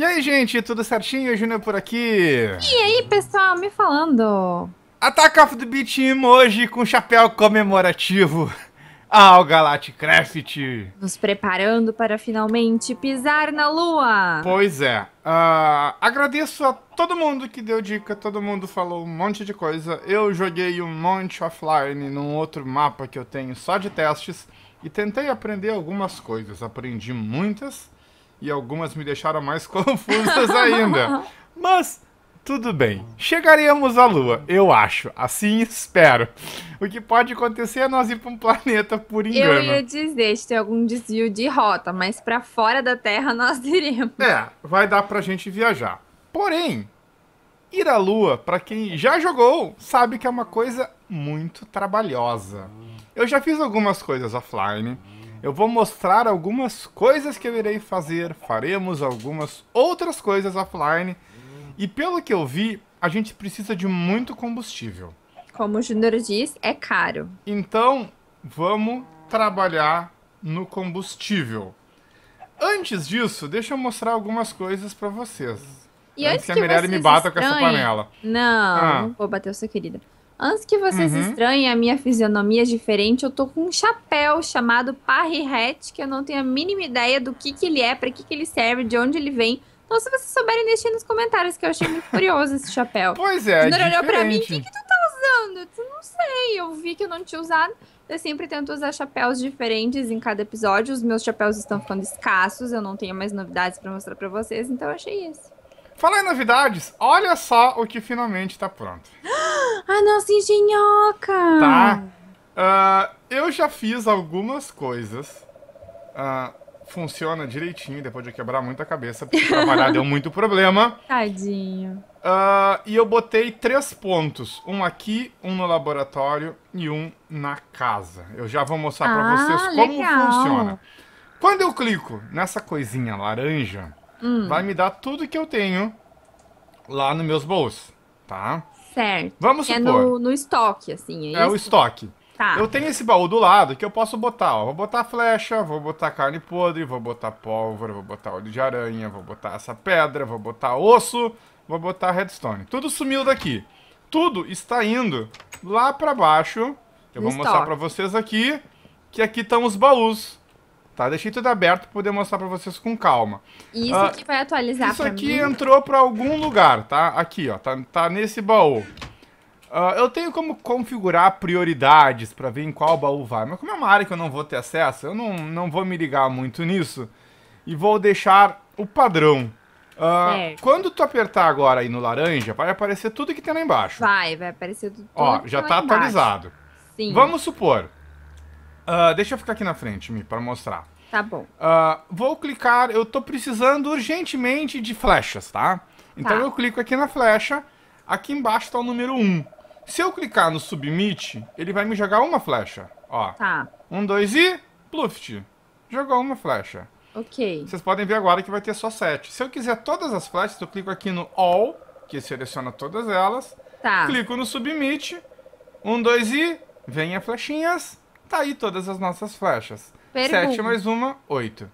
E aí, gente, tudo certinho? Júnior por aqui. E aí, pessoal, me falando. Ataca do Beat Team hoje com chapéu comemorativo ao Galacticraft. Nos preparando para finalmente pisar na lua. Pois é. Uh, agradeço a todo mundo que deu dica, todo mundo falou um monte de coisa. Eu joguei um monte offline num outro mapa que eu tenho só de testes e tentei aprender algumas coisas. Aprendi muitas e algumas me deixaram mais confusas ainda. Mas tudo bem, chegaremos à Lua, eu acho. Assim espero. O que pode acontecer é nós ir para um planeta por engano. Eu ia dizer se tem algum desvio de rota, mas para fora da Terra nós iremos. É, vai dar para a gente viajar. Porém, ir à Lua, para quem já jogou, sabe que é uma coisa muito trabalhosa. Eu já fiz algumas coisas offline eu vou mostrar algumas coisas que eu irei fazer, faremos algumas outras coisas offline. E pelo que eu vi, a gente precisa de muito combustível. Como o Júnior diz, é caro. Então, vamos trabalhar no combustível. Antes disso, deixa eu mostrar algumas coisas para vocês. E antes, antes que a Mirelle me bata estranhe... com essa panela. Não, ah. não vou bater, o seu querido. Antes que vocês uhum. estranhem a minha fisionomia diferente, eu tô com um chapéu chamado Parry Hat, que eu não tenho a mínima ideia do que, que ele é, para que, que ele serve, de onde ele vem. Então, se vocês souberem, deixem nos comentários, que eu achei muito curioso esse chapéu. Pois é, O é olhou pra mim, o que, que tu tá usando? Eu não sei, eu vi que eu não tinha usado. Eu sempre tento usar chapéus diferentes em cada episódio. Os meus chapéus estão ficando escassos, eu não tenho mais novidades para mostrar para vocês, então eu achei esse. Falar em novidades, olha só o que finalmente está pronto. A nossa engenhoca! Tá. Uh, eu já fiz algumas coisas. Uh, funciona direitinho, depois de eu quebrar muita cabeça, porque trabalhar deu muito problema. Tadinho. Uh, e eu botei três pontos. Um aqui, um no laboratório e um na casa. Eu já vou mostrar ah, para vocês como legal. funciona. Quando eu clico nessa coisinha laranja hum. vai me dar tudo que eu tenho lá nos meus bolsos, tá? Certo. Vamos é supor. É no, no estoque, assim, é, é o estoque. Tá. Eu tenho esse baú do lado que eu posso botar, ó. Vou botar flecha, vou botar carne podre, vou botar pólvora, vou botar olho de aranha, vou botar essa pedra, vou botar osso, vou botar redstone. Tudo sumiu daqui. Tudo está indo lá para baixo. Eu no vou estoque. mostrar para vocês aqui que aqui estão os baús Tá, deixei tudo aberto para poder mostrar para vocês com calma. Isso ah, aqui vai atualizar Isso aqui entrou para algum lugar, tá? Aqui, ó, tá, tá nesse baú. Ah, eu tenho como configurar prioridades para ver em qual baú vai, mas como é uma área que eu não vou ter acesso, eu não, não vou me ligar muito nisso e vou deixar o padrão. Ah, quando tu apertar agora aí no laranja, vai aparecer tudo que tem lá embaixo. Vai, vai aparecer tudo. Ó, já tá, tá atualizado. Sim. Vamos supor, Uh, deixa eu ficar aqui na frente, Mi, para mostrar. Tá bom. Uh, vou clicar, eu tô precisando urgentemente de flechas, tá? Então tá. eu clico aqui na flecha, aqui embaixo tá o número 1. Se eu clicar no submit, ele vai me jogar uma flecha, ó. Tá. Um, dois e... Pluft. Jogou uma flecha. Ok. Vocês podem ver agora que vai ter só 7. Se eu quiser todas as flechas, eu clico aqui no All, que seleciona todas elas. Tá. Clico no Submit. Um, dois e... Venha flechinhas. Tá aí todas as nossas flechas. Pergunta. 7 mais uma, 8.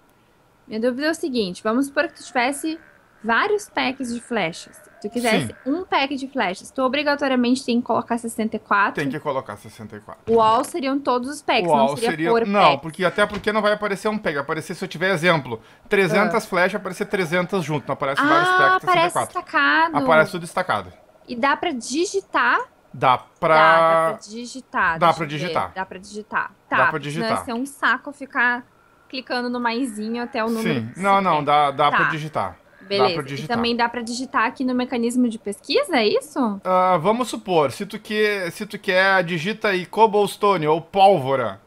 Minha dúvida é o seguinte: vamos supor que tu tivesse vários packs de flechas. Se tu quisesse Sim. um pack de flechas, tu obrigatoriamente tem que colocar 64. Tem que colocar 64. O all seriam todos os packs, o não seria, seria... por Não, pack. porque até porque não vai aparecer um pack, aparecer se eu tiver exemplo, 300 ah. flechas, aparecer 300 junto, não aparece ah, vários packs aparece 64. destacado. Aparece tudo destacado. E dá pra digitar Dá pra. Dá, dá pra digitar. Dá pra digitar. Dá tá, pra digitar. Tá. Dá pra digitar. Não, é ser um saco ficar clicando no maiszinho até o número. Sim. Não, não, dá, dá tá. pra digitar. Beleza. Dá e também dá para digitar aqui no mecanismo de pesquisa, é isso? Uh, vamos supor, se tu, que, se tu quer, digita aí cobblestone ou pólvora.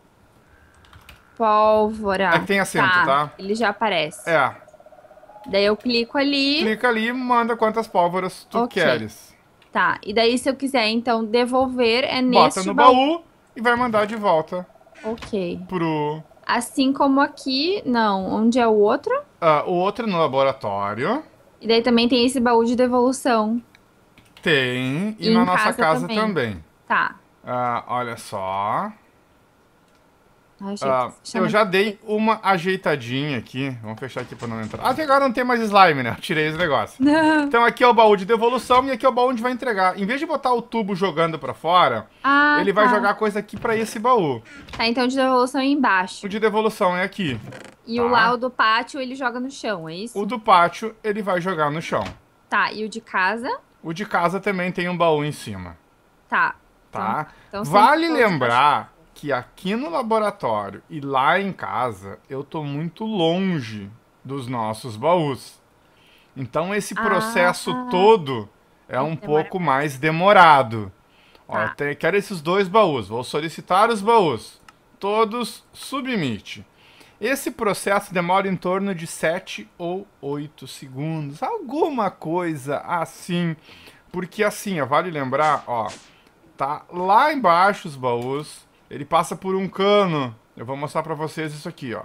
Pólvora. É que tem acento, tá. tá? Ele já aparece. É. Daí eu clico ali. Clica ali e manda quantas pólvoras tu okay. queres. Tá, e daí se eu quiser, então, devolver é nesse Bota no baú. baú. e vai mandar de volta. Ok. Pro... Assim como aqui, não, onde é o outro? Ah, o outro no laboratório. E daí também tem esse baú de devolução. Tem, e, e na nossa casa, casa também. também. Tá. Ah, olha só. Ah, eu já dei uma ajeitadinha aqui. Vamos fechar aqui pra não entrar. Até ah, agora não tem mais slime, né? Eu tirei esse negócio. Não. Então aqui é o baú de devolução e aqui é o baú onde vai entregar. Em vez de botar o tubo jogando pra fora, ah, ele tá. vai jogar coisa aqui pra esse baú. Tá, então o de devolução é embaixo. O de devolução é aqui. E tá. o lá, o do pátio, ele joga no chão, é isso? O do pátio, ele vai jogar no chão. Tá, e o de casa? O de casa também tem um baú em cima. Tá. Tá? Então, então vale lembrar que aqui no laboratório e lá em casa eu tô muito longe dos nossos baús. Então esse ah, processo ah, todo é um pouco mais demorado. Tá. Ó, quero esses dois baús, vou solicitar os baús. Todos submite. Esse processo demora em torno de 7 ou 8 segundos, alguma coisa assim. Porque assim, ó, vale lembrar, ó, tá lá embaixo os baús, ele passa por um cano. Eu vou mostrar pra vocês isso aqui, ó.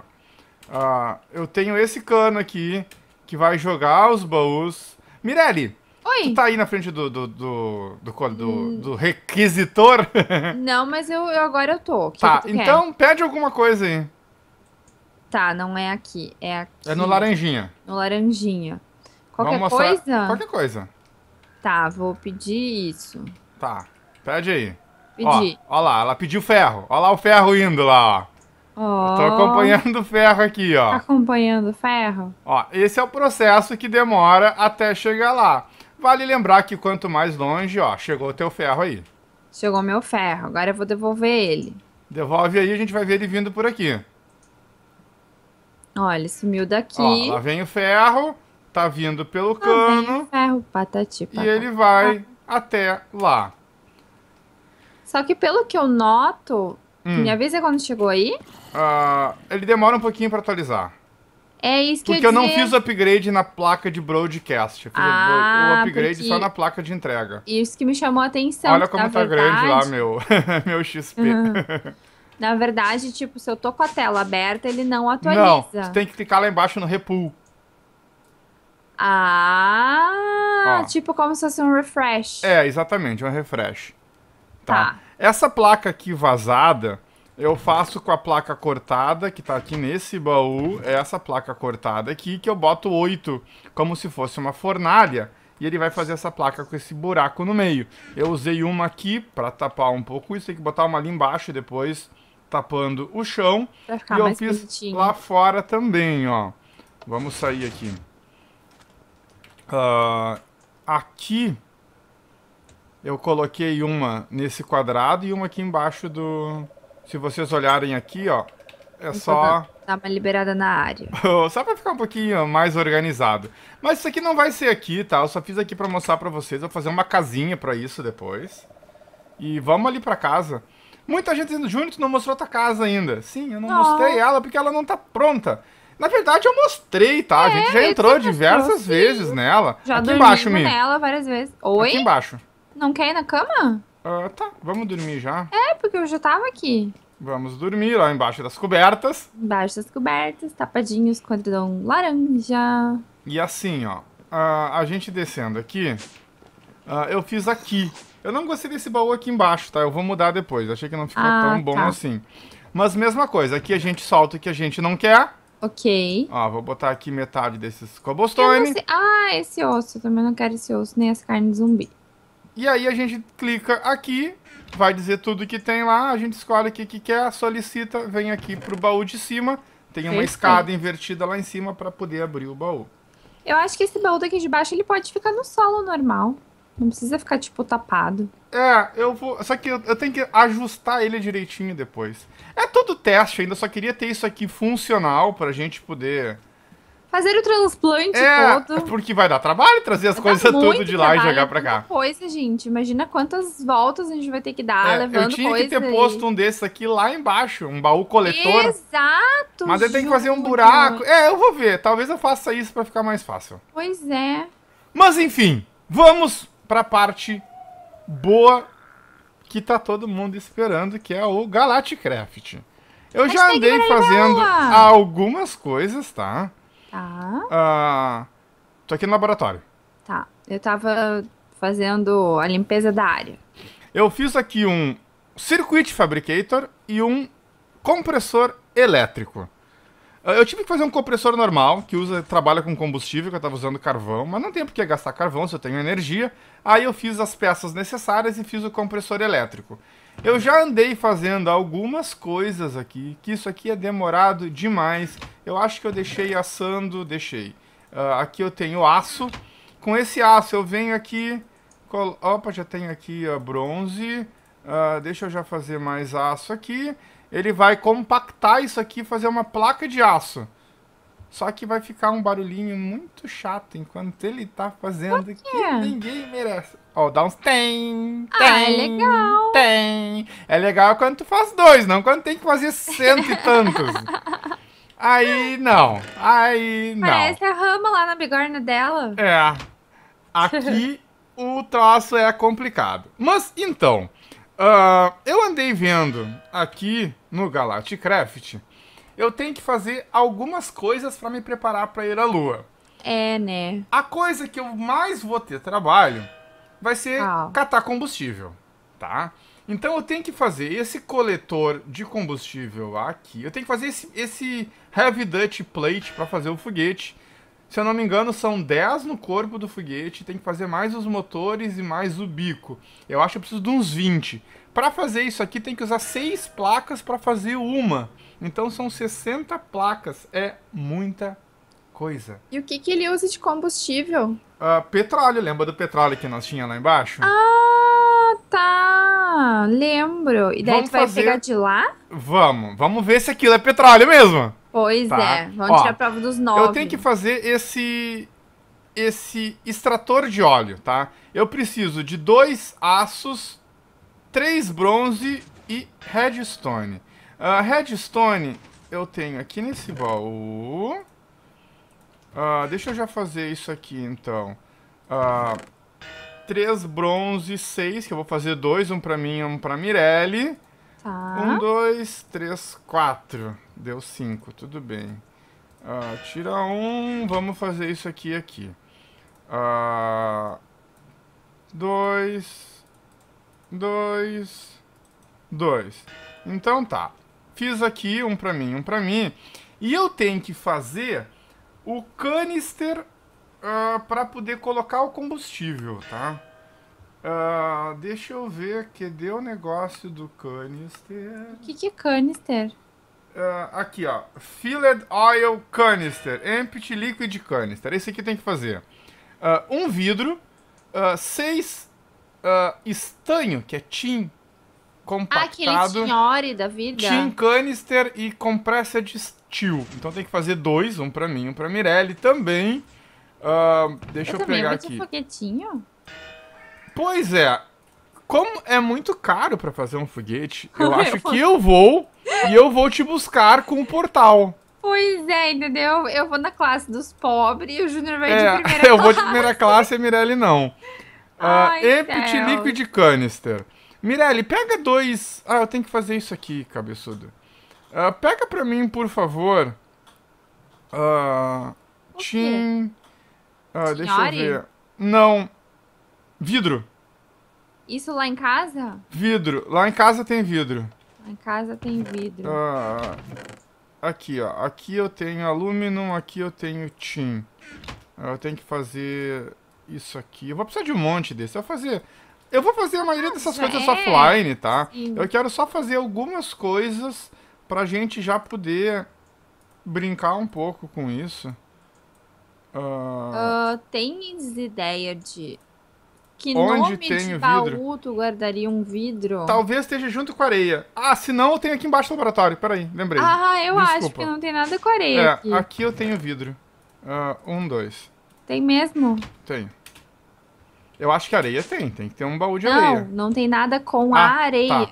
Ah, eu tenho esse cano aqui, que vai jogar os baús. Mirelle, Oi. Tu tá aí na frente do, do, do, do, do, hum. do requisitor? Não, mas eu, eu agora eu tô. Que tá, que então quer? pede alguma coisa aí. Tá, não é aqui. É aqui. É no laranjinha. No laranjinha. Qualquer coisa? Qualquer coisa. Tá, vou pedir isso. Tá, pede aí. Pedi. Ó, ó lá, ela pediu ferro. Ó lá o ferro indo lá, ó. Oh. Tô acompanhando o ferro aqui, ó. Acompanhando o ferro? Ó, esse é o processo que demora até chegar lá. Vale lembrar que quanto mais longe, ó, chegou o teu ferro aí. Chegou meu ferro, agora eu vou devolver ele. Devolve aí, a gente vai ver ele vindo por aqui. Olha, ele sumiu daqui. Ó, lá vem o ferro, tá vindo pelo lá cano. Vem o ferro, patati, patati. E ele vai até lá. Só que pelo que eu noto, hum. me avisa quando chegou aí. Uh, ele demora um pouquinho para atualizar. É isso que porque eu Porque eu não fiz o upgrade na placa de broadcast. Eu fiz ah, o upgrade porque... só na placa de entrega. Isso que me chamou a atenção. Olha como tá verdade... grande lá meu, meu XP. Uhum. Na verdade, tipo, se eu tô com a tela aberta, ele não atualiza. Não, você tem que clicar lá embaixo no repull. Ah, Ó. tipo como se fosse um refresh. É, exatamente, um refresh. Tá. tá. Essa placa aqui vazada, eu faço com a placa cortada, que tá aqui nesse baú, é essa placa cortada aqui, que eu boto oito como se fosse uma fornalha, e ele vai fazer essa placa com esse buraco no meio. Eu usei uma aqui para tapar um pouco isso, tem que botar uma ali embaixo e depois, tapando o chão. Pra ficar e eu mais fiz bonitinho. lá fora também, ó. Vamos sair aqui. Uh, aqui eu coloquei uma nesse quadrado e uma aqui embaixo do... Se vocês olharem aqui, ó, é Vou só... Dar uma liberada na área. Oh, só pra ficar um pouquinho mais organizado. Mas isso aqui não vai ser aqui, tá? Eu só fiz aqui pra mostrar pra vocês. Vou fazer uma casinha pra isso depois. E vamos ali pra casa. Muita gente dizendo, Júnior, tu não mostrou tua casa ainda. Sim, eu não, não, mostrei ela porque ela não tá pronta. Na verdade, eu mostrei, tá? É, a gente já entrou diversas mostrou, vezes nela. Já Aqui embaixo, nela várias vezes. Oi? Aqui embaixo. Não quer ir na cama? Ah, tá. Vamos dormir já. É, porque eu já tava aqui. Vamos dormir lá embaixo das cobertas. Embaixo das cobertas, tapadinhos com edredom laranja. E assim, ó. a gente descendo aqui, ah, eu fiz aqui. Eu não gostei desse baú aqui embaixo, tá? Eu vou mudar depois. Achei que não ficou ah, tão bom tá. assim. Mas mesma coisa, aqui a gente solta o que a gente não quer. Ok. Ó, vou botar aqui metade desses cobblestone. Ah, esse osso. Eu também não quero esse osso, nem essa carne de zumbi. E aí a gente clica aqui, vai dizer tudo que tem lá, a gente escolhe o que, que quer, solicita, vem aqui pro baú de cima. Tem uma escada invertida lá em cima para poder abrir o baú. Eu acho que esse baú daqui de baixo ele pode ficar no solo normal. Não precisa ficar, tipo, tapado. É, eu vou. Só que eu, eu, tenho que ajustar ele direitinho depois. É tudo teste ainda, só queria ter isso aqui funcional pra gente poder Fazer o transplante é, todo. Porque vai dar trabalho trazer as vai coisas tudo de lá trabalho, e jogar pra é cá. Coisa, gente. Imagina quantas voltas a gente vai ter que dar é, levando Eu tinha coisa que ter posto um desses aqui lá embaixo, um baú coletor. Exato. Mas eu tenho que fazer um buraco. É, eu vou ver. Talvez eu faça isso para ficar mais fácil. Pois é. Mas enfim, vamos pra parte boa que tá todo mundo esperando, que é o Galacticraft. Eu Hashtag já andei fazendo algumas coisas, tá? Tá. Ah, tô aqui no laboratório. Tá. Eu tava fazendo a limpeza da área. Eu fiz aqui um circuit fabricator e um compressor elétrico. Eu tive que fazer um compressor normal, que usa, trabalha com combustível, que eu estava usando carvão, mas não tem por que gastar carvão se eu tenho energia. Aí eu fiz as peças necessárias e fiz o compressor elétrico. Eu já andei fazendo algumas coisas aqui, que isso aqui é demorado demais. Eu acho que eu deixei assando, deixei. Uh, aqui eu tenho aço. Com esse aço eu venho aqui... Opa, já tenho aqui a ah, bronze. Uh, deixa eu já fazer mais aço aqui. Ele vai compactar isso aqui e fazer uma placa de aço. Só que vai ficar um barulhinho muito chato enquanto ele tá fazendo que ninguém merece. Ó, oh, dá uns tem, ah, tem, ah, é legal. tem. É legal quando tu faz dois, não quando tem que fazer cento e tantos. Aí não, aí não. Parece a rama lá na bigorna dela. É, aqui o troço é complicado. Mas, então, uh, eu andei vendo aqui no Galacticraft... Craft eu tenho que fazer algumas coisas para me preparar para ir à lua. É, né? A coisa que eu mais vou ter trabalho vai ser catar combustível, tá? Então eu tenho que fazer esse coletor de combustível aqui. Eu tenho que fazer esse, esse heavy duty plate para fazer o foguete. Se eu não me engano, são 10 no corpo do foguete. Tem que fazer mais os motores e mais o bico. Eu acho que eu preciso de uns 20. Para fazer isso aqui tem que usar seis placas para fazer uma. Então são 60 placas, é muita coisa. E o que, que ele usa de combustível? Uh, petróleo, lembra do petróleo que nós tinha lá embaixo? Ah, tá, lembro. E daí tu vai fazer... pegar de lá? Vamos, vamos ver se aquilo é petróleo mesmo. Pois tá. é, vamos Ó, tirar a prova dos nove. Eu tenho que fazer esse esse extrator de óleo, tá? Eu preciso de dois aços 3 bronze e redstone. Uh, redstone eu tenho aqui nesse baú. Uh, deixa eu já fazer isso aqui, então. Uh, ah, 3 bronze, 6, que eu vou fazer dois, um pra mim e um pra Mirelle. Tá. 1, 2, 3, 4. Deu 5, tudo bem. Uh, tira um, vamos fazer isso aqui aqui. Uh, dois, dois, dois. Então tá. Fiz aqui um pra mim, um pra mim. E eu tenho que fazer o canister uh, pra poder colocar o combustível, tá? Uh, deixa eu ver que deu o negócio do canister. O que, que é canister? Uh, aqui, ó. Filled Oil Canister. Empty Liquid Canister. Esse aqui tem que fazer. Uh, um vidro, uh, seis uh, ah, estanho, que é Tim compactado. Ah, aquele da vida. Tim Canister e de Steel. Então tem que fazer dois, um pra mim um pra Mirelle também. Uh, deixa eu, eu pegar aqui. foguetinho? Pois é. Como é muito caro para fazer um foguete, eu acho que eu vou e eu vou te buscar com o portal. Pois é, entendeu? Eu vou na classe dos pobres e o Júnior vai é, de primeira classe. Eu vou de primeira classe e a Mirelle não. Ah, Ai, uh, Epit Liquid Canister. Mirelle, pega dois. Ah, eu tenho que fazer isso aqui, cabeçudo. Uh, pega pra mim, por favor. Uh, Tim. Uh, deixa eu ver. Não. Vidro. Isso lá em casa? Vidro. Lá em casa tem vidro. Lá em casa tem vidro. Ah, aqui, ó. Aqui eu tenho aluminum, aqui eu tenho tin. Eu tenho que fazer isso aqui. Eu vou precisar de um monte desse. Eu vou fazer. Eu vou fazer a maioria ah, dessas Nossa, coisas é. offline, tá? Sim. Eu quero só fazer algumas coisas pra gente já poder brincar um pouco com isso. Uh... Uh, ideia de que Onde nome tem de baú vidro? tu guardaria um vidro? Talvez esteja junto com a areia. Ah, se não, eu tenho aqui embaixo do laboratório. Peraí, lembrei. Ah, eu Desculpa. acho que não tem nada com areia. É, aqui, aqui eu tenho vidro. Uh, um, dois. Tem mesmo? Tem. Eu acho que areia tem, tem que ter um baú de não, areia. Não, não tem nada com ah, a tá. areia. Tá.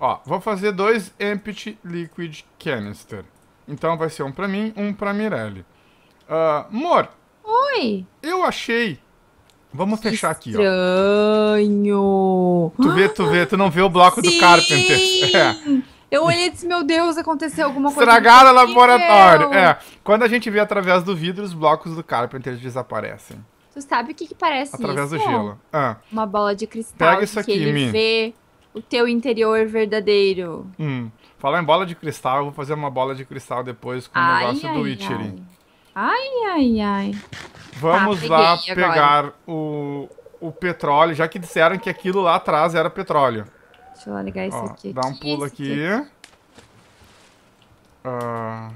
Ó, vou fazer dois Empty Liquid Canister. Então vai ser um pra mim, um pra Mirelle. Uh, ah, Mor. Oi. Eu achei. Vamos que fechar aqui, estranho. ó. Estranho. Tu vê, tu vê, tu não vê o bloco Sim. do Carpenter. É. Eu olhei e disse, meu Deus, aconteceu alguma coisa. Estragaram o laboratório. É. Quando a gente vê através do vidro, os blocos do Carpenter desaparecem. Tu sabe o que, que parece Através isso? do gelo. Ah. Uma bola de cristal Pega isso aqui, que ele vê o teu interior verdadeiro. Hum. Falar em bola de cristal, eu vou fazer uma bola de cristal depois com o negócio ai, do Witchery. Ai, ai, ai. Vamos tá, lá agora. pegar o, o petróleo, já que disseram que aquilo lá atrás era petróleo. Deixa eu ligar isso aqui. Dá um pulo aqui. Aqui. Ah.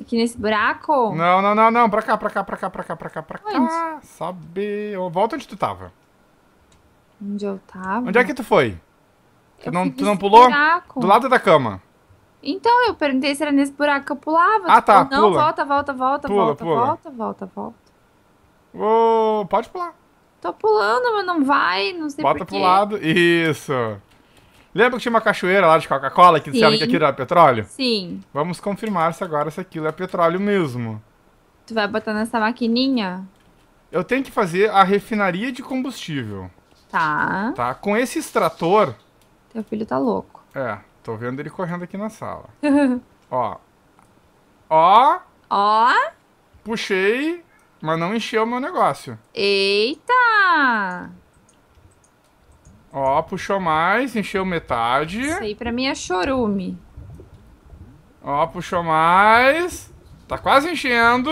aqui nesse buraco? Não, não, não, não. Pra cá, pra cá, pra cá, pra cá, pra cá, pra cá. Onde? Volta onde tu tava. Onde eu tava? Onde é que tu foi? Tu eu não, tu não pulou? Buraco. Do lado da cama. Então, eu perguntei se era nesse buraco que eu pulava. Ah, tipo, tá. Não, pula. volta, volta, volta, pula, volta, pula. volta, volta, volta. pode pular. Tô pulando, mas não vai, não sei Bota pro lado. Isso. Lembra que tinha uma cachoeira lá de Coca-Cola que disseram que aquilo era petróleo? Sim. Vamos confirmar se agora se aquilo é petróleo mesmo. Tu vai botar nessa maquininha? Eu tenho que fazer a refinaria de combustível. Tá. Tá. Com esse extrator. Teu filho tá louco. É, tô vendo ele correndo aqui na sala. Ó. Ó. Ó. Puxei mas não encheu o meu negócio. Eita! Ó, puxou mais, encheu metade. Isso aí pra mim é chorume. Ó, puxou mais. Tá quase enchendo.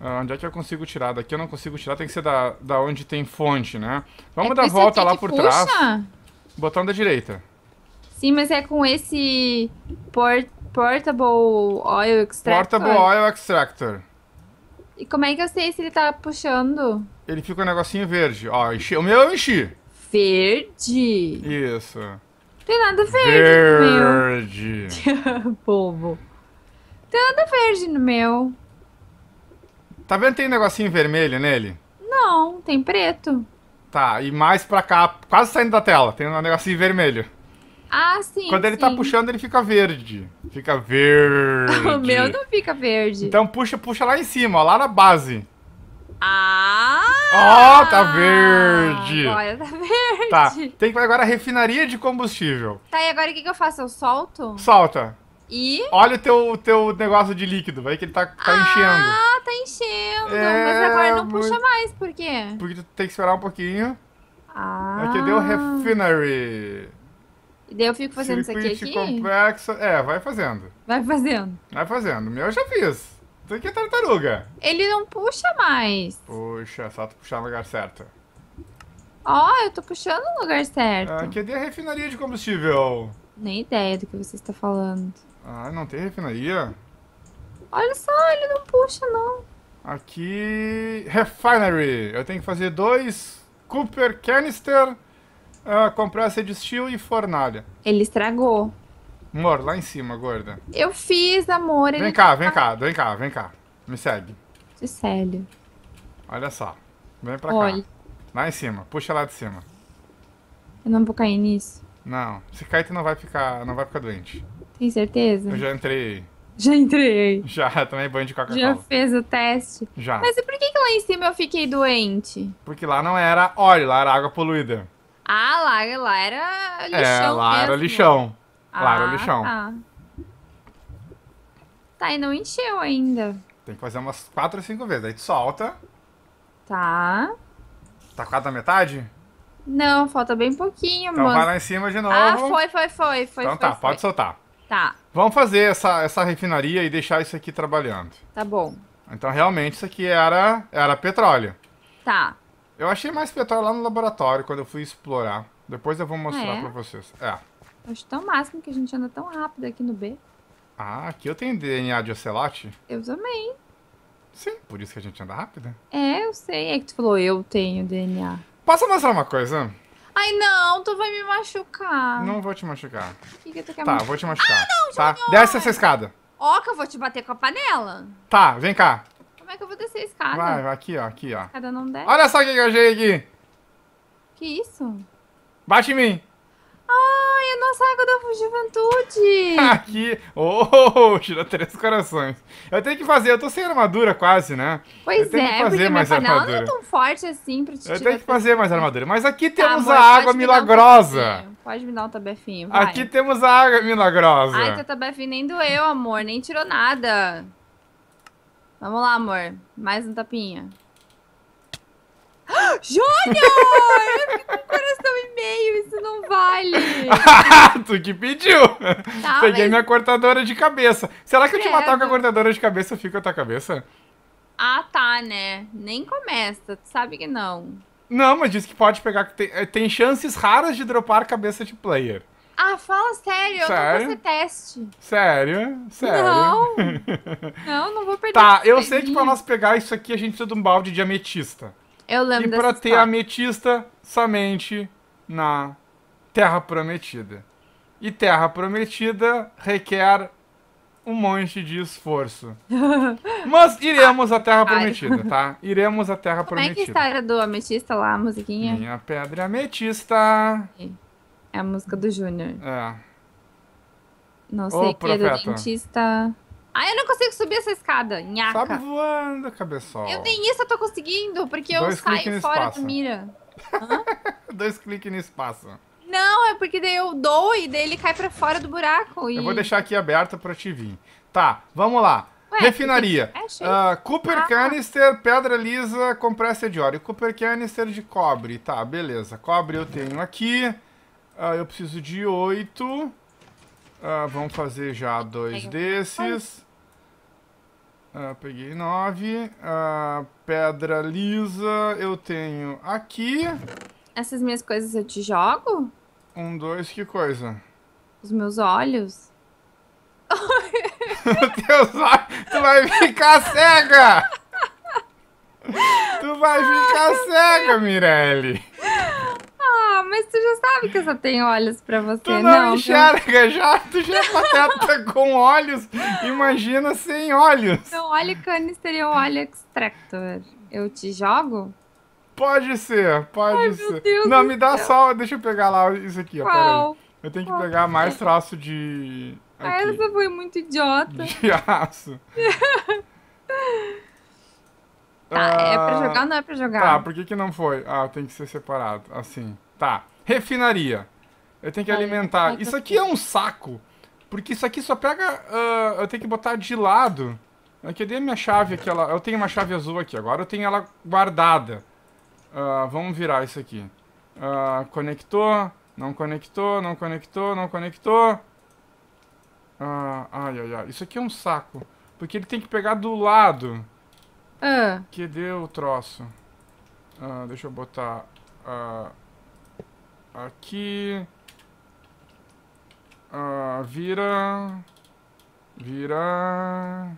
Ah, onde é que eu consigo tirar? Daqui eu não consigo tirar, tem que ser da, da onde tem fonte, né? Vamos é dar volta lá por puxa? trás. Botão da direita. Sim, mas é com esse port portable oil extractor. Portable oil extractor. E como é que eu sei se ele tá puxando? Ele fica um negocinho verde. Ó, enchi. O meu eu enchi. Verde? Isso. Tem nada verde, verde. no meu. Tem nada verde no meu. Tá vendo tem um negocinho vermelho nele? Não, tem preto. Tá, e mais pra cá, quase saindo da tela, tem um negocinho vermelho. Ah, sim. Quando ele tá sim. tá puxando, ele fica verde. Fica verde. o meu não fica verde. Então puxa, puxa lá em cima, ó, lá na base. Ah! Ó, oh, tá verde! Olha, tá verde. Tá. Tem que agora a refinaria de combustível. Tá, e agora o que, que eu faço? Eu solto? Solta. E? Olha o teu, teu negócio de líquido, vai que ele tá, tá ah, enchendo. Ah, tá enchendo. É, Mas agora não puxa mais, por quê? Porque tu tem que esperar um pouquinho. Ah. Aqui deu refinery. E daí eu fico fazendo Circuit isso aqui, aqui. complexo. É, vai fazendo. Vai fazendo. Vai fazendo. Meu eu já fiz. Isso aqui é tartaruga. Ele não puxa mais. Puxa, só tu puxar no lugar certo. Ó, oh, eu tô puxando no lugar certo. Ah, cadê é a refinaria de combustível? Nem ideia do que você está falando. Ah, não tem refinaria? Olha só, ele não puxa, não. Aqui... Refinery. Eu tenho que fazer dois Cooper Canister ah, compressa de steel e fornalha. Ele estragou. Amor, lá em cima, gorda. Eu fiz, amor. Vem cá, tá... vem cá, vem cá, vem cá. Me segue. De sério. Olha só. Vem pra Olha. cá. Lá em cima. Puxa lá de cima. Eu não vou cair nisso. Não. Se cair, tu não vai ficar, não vai ficar doente. Tem certeza? Eu já entrei. Já entrei. Já, também banho de Coca-Cola. Já fez o teste? Já. Mas e por que, que lá em cima eu fiquei doente? Porque lá não era óleo, lá era água poluída. Ah, lá, lá era é, lixão. É, lá mesmo. era lixão. Ah, lá era lixão. Tá. tá, e não encheu ainda. Tem que fazer umas 4 ou 5 vezes. Aí tu solta. Tá. Tá quase na metade? Não, falta bem pouquinho, então mano. Então vai lá em cima de ah, novo. Ah, foi, foi, foi. foi então foi, tá, foi. pode soltar. Tá. Vamos fazer essa, essa refinaria e deixar isso aqui trabalhando. Tá bom. Então realmente isso aqui era, era petróleo. Tá. Eu achei mais petróleo lá no laboratório, quando eu fui explorar. Depois eu vou mostrar é? pra vocês. É. Acho tão máximo que a gente anda tão rápido aqui no B. Ah, aqui eu tenho DNA de ocelote? Eu também. Sim, por isso que a gente anda rápido. É, eu sei. É que tu falou, eu tenho DNA. Posso mostrar uma coisa? Ai, não, tu vai me machucar. Não vou te machucar. O que, que tu quer Tá, machucar? vou te machucar. Ah, não, tá. Desce essa escada. Ó, que eu vou te bater com a panela. Tá, vem cá. Como é que eu vou descer a escada? Vai, aqui, ó, aqui, ó. A escada não desce. Olha só o que eu achei aqui. Que isso? Bate em mim. Ai, a nossa água da juventude. aqui. Oh, tirou três corações. Eu tenho que fazer, eu tô sem armadura quase, né? Pois eu tenho é, que fazer mais armadura. não é tão forte assim pra te tirar. Eu tenho que fazer mais armadura. Mas aqui tá, temos amor, a água milagrosa. pode me dar um tabefinho, vai. Aqui temos a água milagrosa. Ai, teu tabefinho nem doeu, amor, nem tirou nada. Vamos lá, amor. Mais um tapinha. Júnior! Eu com coração e meio, isso não vale. tu que pediu. Tá, Peguei mas... minha cortadora de cabeça. Será que eu te matar com a cortadora de cabeça, fica fico a tua cabeça? Ah, tá, né? Nem começa, tu sabe que não. Não, mas diz que pode pegar. tem eh, chances raras de dropar cabeça de player. Ah, fala sério, sério? eu vou fazer teste. Sério? Sério? Não, não, não vou perder. Tá, eu sei que pra nós pegar isso aqui, a gente precisa de um balde de ametista. Eu lembro E pra ter história. ametista, somente na Terra Prometida. E Terra Prometida requer um monte de esforço. Mas iremos à Terra Prometida, tá? Iremos à Terra Como Prometida. Como é que é está do ametista lá, a musiquinha? Minha pedra ametista. Okay. É. É a música do Júnior. É. Não sei o que é do dentista. Ah, eu não consigo subir essa escada. Nhaca. Sabe voando, cabeçol. Eu nem isso eu tô conseguindo, porque Dois eu saio fora espaço. do mira. Dois cliques no espaço. Não, é porque daí eu dou e daí ele cai pra fora do buraco. E... Eu vou deixar aqui aberto pra te vir. Tá, vamos lá. Ué, Refinaria. Que... É, uh, Cooper ah. Canister, pedra lisa, compressa de óleo. Cooper Canister de cobre. Tá, beleza. Cobre eu tenho aqui. Ah, eu preciso de oito. Ah, vamos fazer já dois desses. Ah, peguei nove. Ah, pedra lisa eu tenho aqui. Essas minhas coisas eu te jogo? Um, dois, que coisa? Os meus olhos. Teus olhos, tu vai ficar cega! Tu vai ficar cega, Mirelle! Ah, mas tu já sabe que eu só tenho olhos pra você. Tu não, não enxerga, já, tu já é pateta com olhos, imagina sem olhos. Então, óleo canister e óleo extractor, eu te jogo? Pode ser, pode Ai, ser. não, me dá só, deixa eu pegar lá isso aqui, Qual? ó, peraí. Eu tenho que Qual? pegar mais é? traço de... Ah, aqui. Ah, essa foi muito idiota. De aço. Tá, é pra ah, jogar ou não é pra jogar? Tá, por que que não foi? Ah, tem que ser separado, assim. Tá. Refinaria. Eu tenho que alimentar. isso aqui é um saco. Porque isso aqui só pega... Uh, eu tenho que botar de lado. Cadê a minha chave aqui? Ela, eu tenho uma chave azul aqui. Agora eu tenho ela guardada. Uh, vamos virar isso aqui. Uh, conectou. Não conectou, não conectou, não conectou. Uh, ai, ai, ai. Isso aqui é um saco. Porque ele tem que pegar do lado. que Cadê o troço? deixa eu botar aqui. Ah, vira. Vira.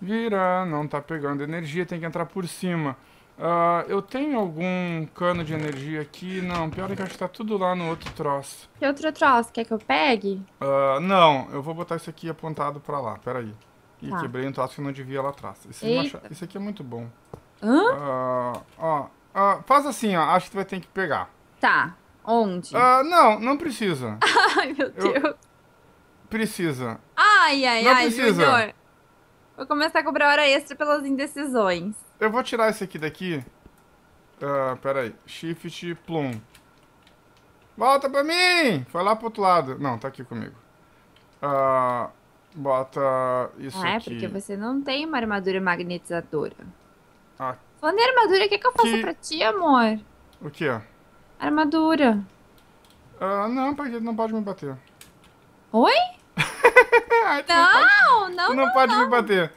Vira. Não tá pegando energia, tem que entrar por cima. Ah, eu tenho algum cano de energia aqui? Não, pior é que acho que tá tudo lá no outro troço. Que outro troço? Quer que eu pegue? Ah, não, eu vou botar isso aqui apontado para lá, peraí. Ih, tá. quebrei um troço que não devia lá atrás. Esse, macha... esse aqui é muito bom. Hã? Ah, ó, ó, ah, faz assim, ó, acho que tu vai ter que pegar. Tá. Onde? Ah, não, não precisa. ai, meu Deus. Eu... Precisa. Ai, ai, não ai, precisa. Junior. Vou começar a cobrar hora extra pelas indecisões. Eu vou tirar esse aqui daqui. Ah, peraí. aí. Shift, plum. Volta pra mim! Foi lá pro outro lado. Não, tá aqui comigo. ah bota isso ah, é, aqui. É, porque você não tem uma armadura magnetizadora. Ah. Falando em armadura, o que, que eu faço que... pra ti, amor? O que, ó? Armadura. Ah, não, porque não pode me bater. Oi? Ai, tu não, não, pode, não, tu não, não pode me bater.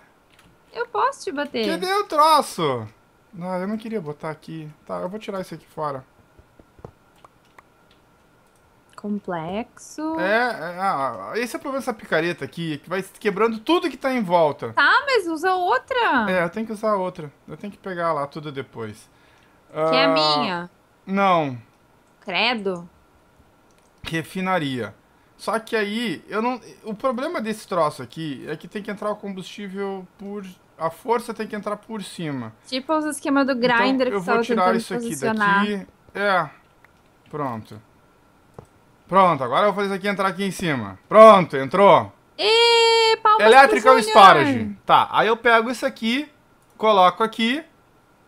Eu posso te bater. Cadê o troço? Não, eu não queria botar aqui. Tá, eu vou tirar isso aqui fora. Complexo. É, é, é ah, ah, esse é o problema dessa picareta aqui, é que vai quebrando tudo que tá em volta. Tá, mas usa outra. É, eu tenho que usar outra. Eu tenho que pegar lá tudo depois. Que é ah, é minha? Não. Credo. Refinaria. Só que aí, eu não. O problema desse troço aqui é que tem que entrar o combustível por. A força tem que entrar por cima. Tipo os esquemas do grinder então, que Eu vou tirar isso aqui daqui. É. Pronto. Pronto, agora eu vou fazer isso aqui entrar aqui em cima. Pronto, entrou. E Elétrico Electrical Storage. Tá, aí eu pego isso aqui, coloco aqui,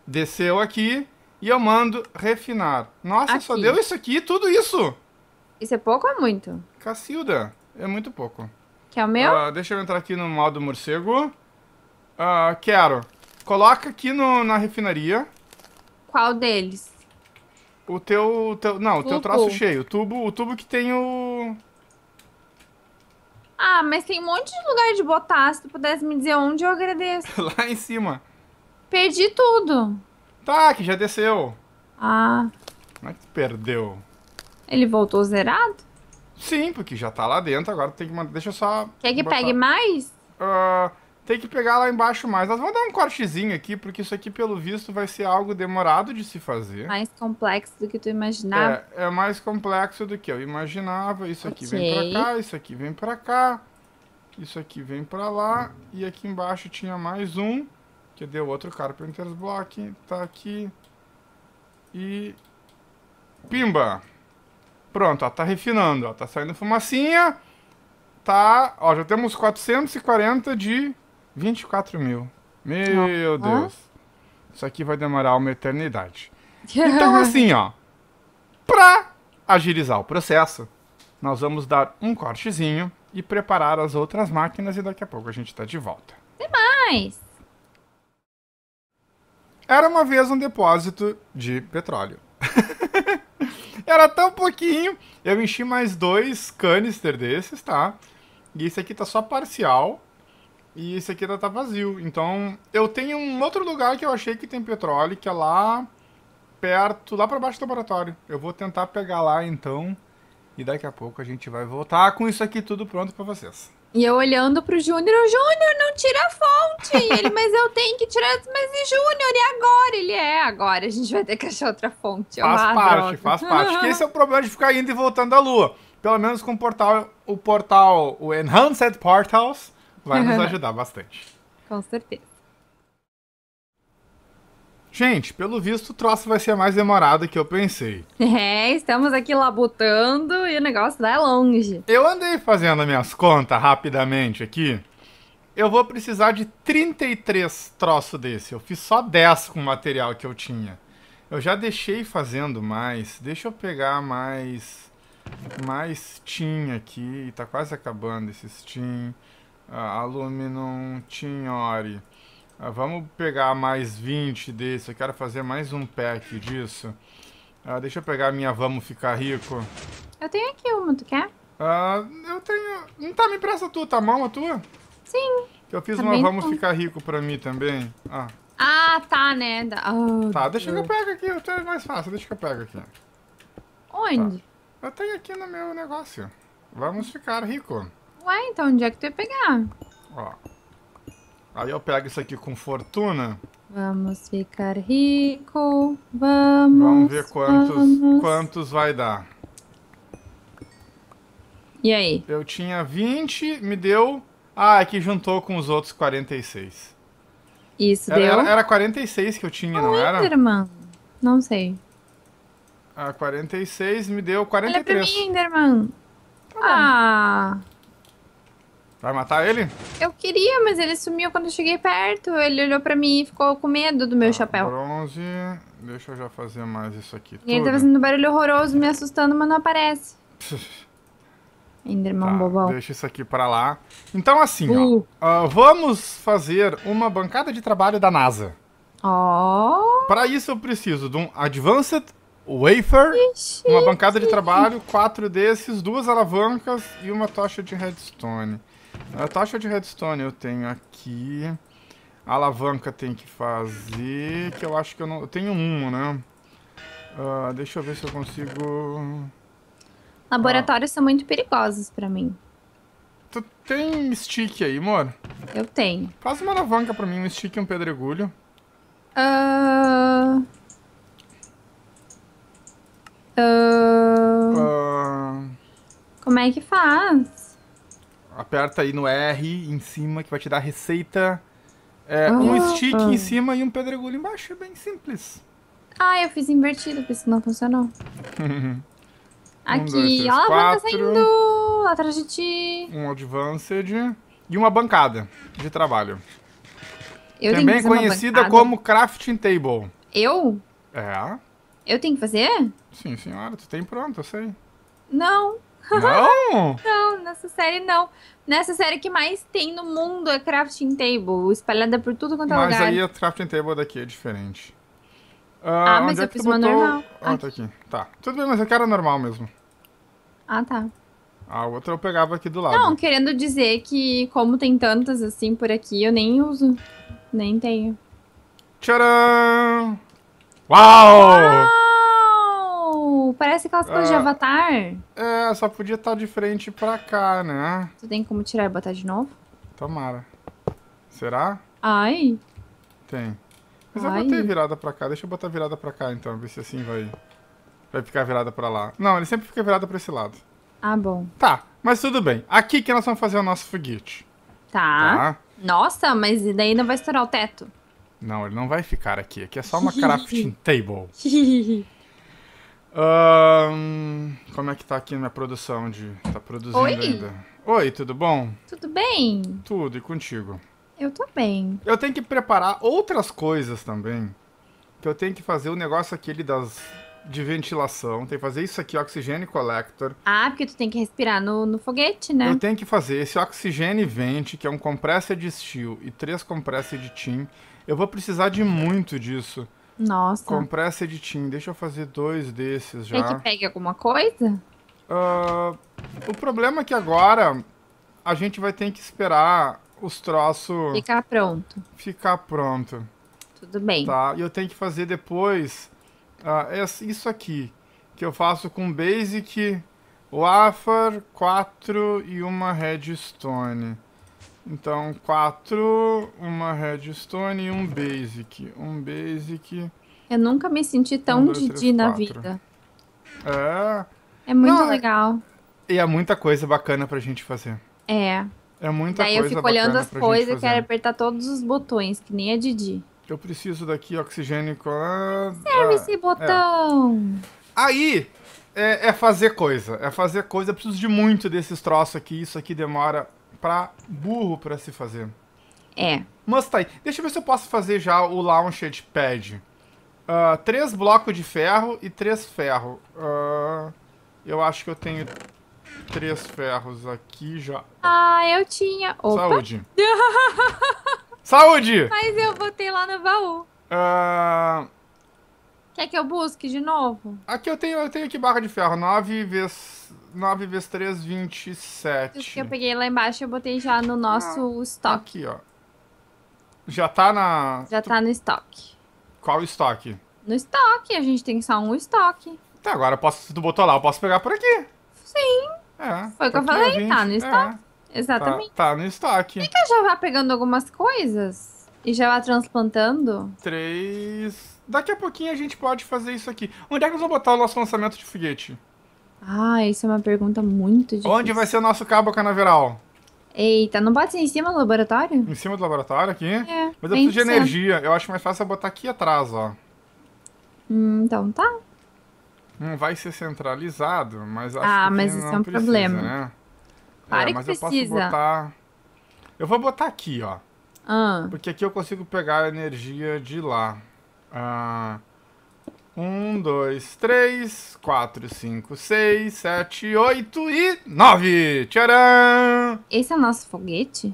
desceu aqui, e eu mando refinar. Nossa, aqui. só deu isso aqui, tudo isso. Isso é pouco ou é muito? Cacilda, é muito pouco. Quer o meu? Uh, deixa eu entrar aqui no modo morcego. Uh, quero. Coloca aqui no, na refinaria. Qual deles? O teu, teu não, tubo. o teu troço cheio. O tubo, o tubo que tem o... Ah, mas tem um monte de lugar de botar. Se tu pudesse me dizer onde, eu agradeço. Lá em cima. Perdi tudo. Tá, que já desceu. Ah. Como é que perdeu? Ele voltou zerado? Sim, porque já tá lá dentro, agora tem que mandar... Deixa eu só... Quer que botar. pegue mais? Uh, tem que pegar lá embaixo mais. Nós vamos dar um cortezinho aqui, porque isso aqui, pelo visto, vai ser algo demorado de se fazer. Mais complexo do que tu imaginava. É, é mais complexo do que eu imaginava. Isso okay. aqui vem pra cá, isso aqui vem pra cá. Isso aqui vem pra lá. E aqui embaixo tinha mais um. Que deu outro Carpenter's Block. Tá aqui. E... Pimba! Pronto, ó, tá refinando, ó, tá saindo fumacinha. Tá, ó, já temos 440 de 24 mil. Meu Deus. Isso aqui vai demorar uma eternidade. então, assim, ó, pra agilizar o processo, nós vamos dar um cortezinho e preparar as outras máquinas e daqui a pouco a gente tá de volta. Demais! Era uma vez um depósito de petróleo. Era tão pouquinho. Eu enchi mais dois canister desses, tá? E esse aqui tá só parcial. E esse aqui ainda tá, tá vazio. Então, eu tenho um outro lugar que eu achei que tem petróleo, que é lá perto, lá pra baixo do laboratório. Eu vou tentar pegar lá, então. E daqui a pouco a gente vai voltar com isso aqui tudo pronto pra vocês. E eu olhando pro Júnior, o Júnior não tira a fonte. E ele, mas eu tenho que tirar. Mas e Júnior, e agora? Ele é, agora a gente vai ter que achar outra fonte. Faz ah, parte, droga. faz parte. que esse é o problema de ficar indo e voltando à Lua. Pelo menos com o portal, o portal, o Enhanced Portals, vai nos ajudar bastante. Com certeza. Gente, pelo visto o troço vai ser mais demorado que eu pensei. É, estamos aqui labutando e o negócio vai longe. Eu andei fazendo minhas contas rapidamente aqui. Eu vou precisar de 33 troços desse. Eu fiz só 10 com o material que eu tinha. Eu já deixei fazendo mais. Deixa eu pegar mais mais tin aqui. Tá quase acabando esse tin. Ah, aluminum, tin ore. Ah, vamos pegar mais 20 desse. Eu quero fazer mais um pack disso. Ah, deixa eu pegar a minha Vamos Ficar Rico. Eu tenho aqui uma, tu quer? Ah, eu tenho... Não tá, me presta a tua, tá mão a tua? Sim. Que eu fiz tá uma Vamos bom. Ficar Rico pra mim também. Ah, ah tá, né? Oh, tá, deixa Deus. que eu pego aqui. Eu tenho é mais fácil, deixa que eu pego aqui. Onde? Tá. Eu tenho aqui no meu negócio. Vamos ficar rico. Ué, então onde é que tu ia pegar? Ó. Aí eu pego isso aqui com fortuna. Vamos ficar rico, vamos. Vamos ver quantos, vamos. quantos vai dar. E aí? Eu tinha 20, me deu. Ah, aqui é juntou com os outros 46. Isso, era, deu. Era, era 46 que eu tinha, não, não era? Enderman. Não sei. Ah, 46 me deu 43. Olha pra mim, Enderman. Tá ah. Vai matar ele? Eu queria, mas ele sumiu quando eu cheguei perto. Ele olhou pra mim e ficou com medo do meu ah, chapéu. Bronze. Deixa eu já fazer mais isso aqui. E tudo. ele tá fazendo um barulho horroroso, me assustando, mas não aparece. Enderman tá, bobão. Deixa isso aqui pra lá. Então, assim, uh. ó. Uh, ah, vamos fazer uma bancada de trabalho da NASA. Oh. Pra isso, eu preciso de um Advanced wafer, uma bancada de trabalho, quatro desses, duas alavancas e uma tocha de redstone. A taxa de redstone eu tenho aqui. A alavanca tem que fazer, que eu acho que eu não... Eu tenho uma, né? Uh, deixa eu ver se eu consigo... Laboratórios ah. são muito perigosos pra mim. Tu tem stick aí, amor? Eu tenho. Faz uma alavanca pra mim, um stick e um pedregulho. Uh... Uh... uh... Como é que faz? aperta aí no R em cima que vai te dar a receita. É, ah, um stick ah. em cima e um pedregulho embaixo. É bem simples. Ah, eu fiz invertido, por isso não funcionou. Aqui, um, dois, ó, tá saindo atrás de ti. Um advanced e uma bancada de trabalho. Eu é Também conhecida como crafting table. Eu? É. Eu tenho que fazer? Sim, senhora, tu tem pronto, eu sei. Não. Não? não, nessa série não. Nessa série que mais tem no mundo é Crafting Table, espalhada por tudo quanto é lugar. Mas aí a Crafting Table daqui é diferente. ah, ah mas eu é fiz uma botou... normal. Ah, aqui. Ah. tá aqui. Tá. Tudo bem, mas eu quero a normal mesmo. Ah, tá. A outra eu pegava aqui do lado. Não, querendo dizer que como tem tantas assim por aqui, eu nem uso. Nem tenho. Tcharam! Uau! Uau! parece aquelas coisas de é. avatar. É, só podia estar tá de frente pra cá, né? Tu tem como tirar e botar de novo? Tomara. Será? Ai. Tem. Mas Ai. eu botei virada pra cá. Deixa eu botar virada pra cá, então. Ver se assim vai... Vai ficar virada pra lá. Não, ele sempre fica virada pra esse lado. Ah, bom. Tá, mas tudo bem. Aqui que nós vamos fazer o nosso foguete. Tá. tá. Nossa, mas daí não vai estourar o teto? Não, ele não vai ficar aqui. Aqui é só uma crafting table. Um, como é que tá aqui minha produção de. Tá produzindo Oi? ainda? Oi, tudo bom? Tudo bem? Tudo, e contigo? Eu tô bem. Eu tenho que preparar outras coisas também. Que eu tenho que fazer o negócio aquele das. De ventilação, tem que fazer isso aqui, oxigênio collector. Ah, porque tu tem que respirar no, no foguete, né? Eu tenho que fazer esse oxigênio vente, que é um compressor de steel e três compressas de tin. Eu vou precisar de muito disso. Nossa. Compressa pressa de deixa eu fazer dois desses já. Quer que pegue alguma coisa? Uh, o problema é que agora a gente vai ter que esperar os troços... Ficar pronto. Ficar pronto. Tudo bem. Tá, e eu tenho que fazer depois uh, isso aqui, que eu faço com Basic, Wafer 4 e uma Redstone. Então, quatro, uma redstone e um basic. Um basic... Eu nunca me senti tão um, dois, Didi três, na vida. É... É muito Não, é- legal. E é muita coisa bacana pra gente fazer. É. É muita coisa bacana Daí eu fico olhando as coisas e quero apertar todos os botões, que nem a Didi. Eu preciso daqui, oxigênio... Ah, Serve esse ah, é. botão! É. Aí, é, é fazer coisa. É fazer coisa. Eu preciso de muito desses troços aqui. Isso aqui demora para burro para se fazer. É. Mas tá aí. Deixa eu ver se eu posso fazer já o Launched Pad. Uh, três blocos de ferro e três ferro. Uh, eu acho que eu tenho três ferros aqui já. Ah, eu tinha. Opa. Saúde. Saúde! Mas eu botei lá no baú. Uh, Quer que eu busque de novo? Aqui eu tenho, eu tenho aqui barra de ferro. 9 vezes, 9 vezes 3, 27. Isso que eu peguei lá embaixo, eu botei já no nosso ah, estoque. Aqui, ó. Já tá na... Já tu... tá no estoque. Qual estoque? No estoque. A gente tem só um estoque. Tá, agora posso, se tu botou lá, eu posso pegar por aqui. Sim. É. Foi o que tá eu falei. tá no é. estoque. É. Exatamente. Tá, tá no estoque. E que eu já vá pegando algumas coisas e já vá transplantando? Três daqui a pouquinho a gente pode fazer isso aqui. Onde é que nós vamos botar o nosso lançamento de foguete? Ah, isso é uma pergunta muito difícil. Onde vai ser o nosso cabo canaveral? Eita, não pode ser em cima do laboratório? Em cima do laboratório aqui? É. Mas eu preciso de energia. Eu acho mais fácil botar aqui atrás, ó. Hum, então tá. Não vai ser centralizado, mas acho ah, que mas isso é um precisa, problema. Né? Claro é, que precisa. Eu, posso botar... eu vou botar aqui, ó. Ah. Porque aqui eu consigo pegar a energia de lá. Ah, um, dois, três, quatro, cinco, seis, sete, oito e nove. Tcharam! Esse é o nosso foguete?